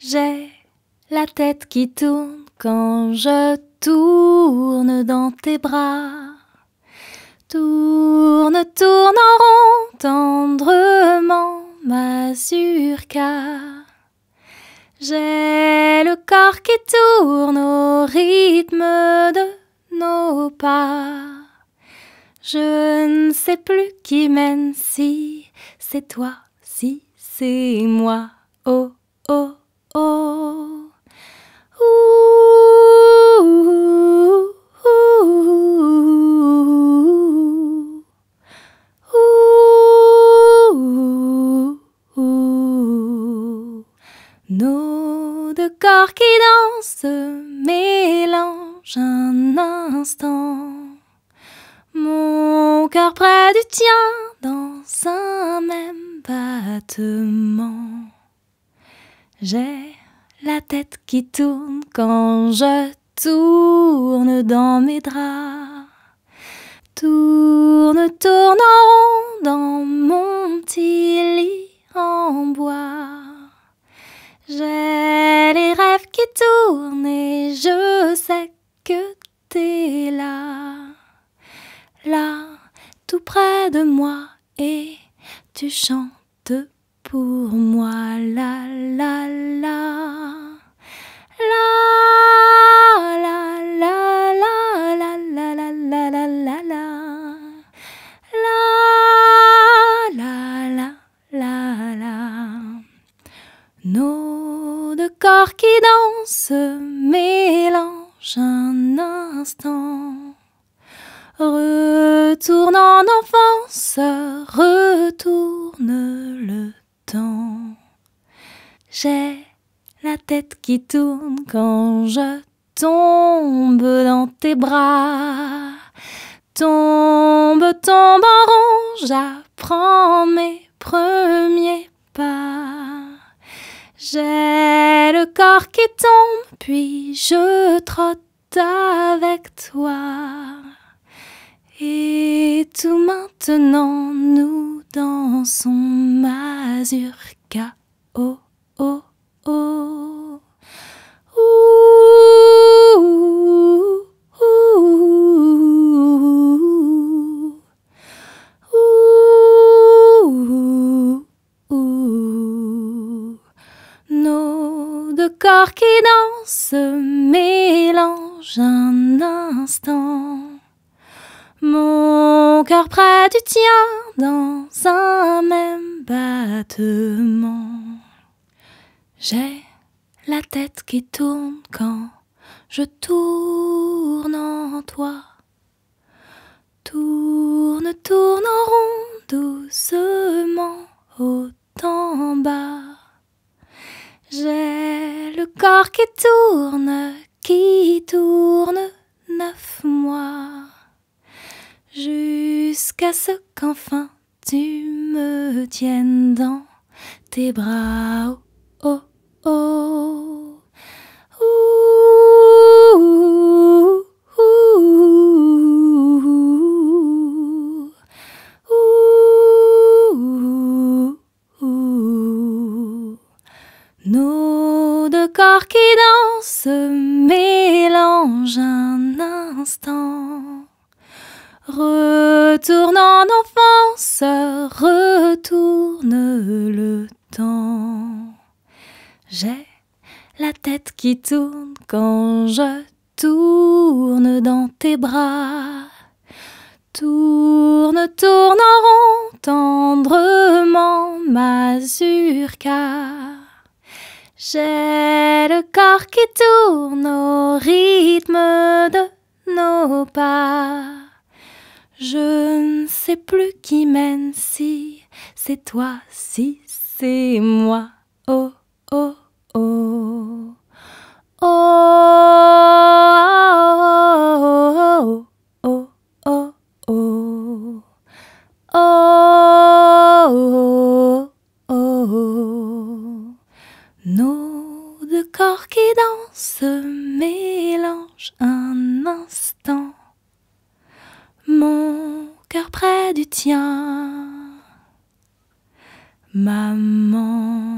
J'ai la tête qui tourne quand je tourne dans tes bras. Tourne, tourne en rond, tendrement, mazurka. J'ai le corps qui tourne au rythme de nos pas. Je ne sais plus qui mène, si c'est toi, si c'est moi. Oh. du tien dans un même battement. J'ai la tête qui tourne quand je tourne dans mes draps. Tourne, tourne en rond dans mon petit lit en bois. J'ai les rêves qui tournent et je de moi et tu chantes pour moi la la la la la la la la la la la la la la la la la la nos deux corps qui dansent mélangent un instant Retourne en enfance, retourne le temps. J'ai la tête qui tourne quand je tombe dans tes bras. Tombe, tombe en rond, j'apprends mes premiers pas. J'ai le corps qui tombe, puis je trotte avec toi. Maintenant nous dansons mazurka. Oh, oh, oh. Nos corps qui dansent mélangent un instant cœur près du tien dans un même battement. J'ai la tête qui tourne quand je tourne en toi. Tourne, tourne en rond doucement au en bas. J'ai le corps qui tourne, qui tourne neuf mois jusqu'à ce qu'enfin tu me tiennes dans tes bras. Oh, oh, oh. Nos deux corps qui dansent mélangent un instant. Retourne en enfance, retourne le temps. J'ai la tête qui tourne quand je tourne dans tes bras. Tourne, tourne en rond, tendrement, mazurka. J'ai le corps qui tourne au rythme de nos pas. Je ne sais plus qui mène, si c'est toi, si c'est moi. Oh, oh, oh. Oh, oh, oh, oh, oh. Oh, oh, oh, oh. Nos deux corps qui dansent mélangent un instant mon cœur près du tien. Maman.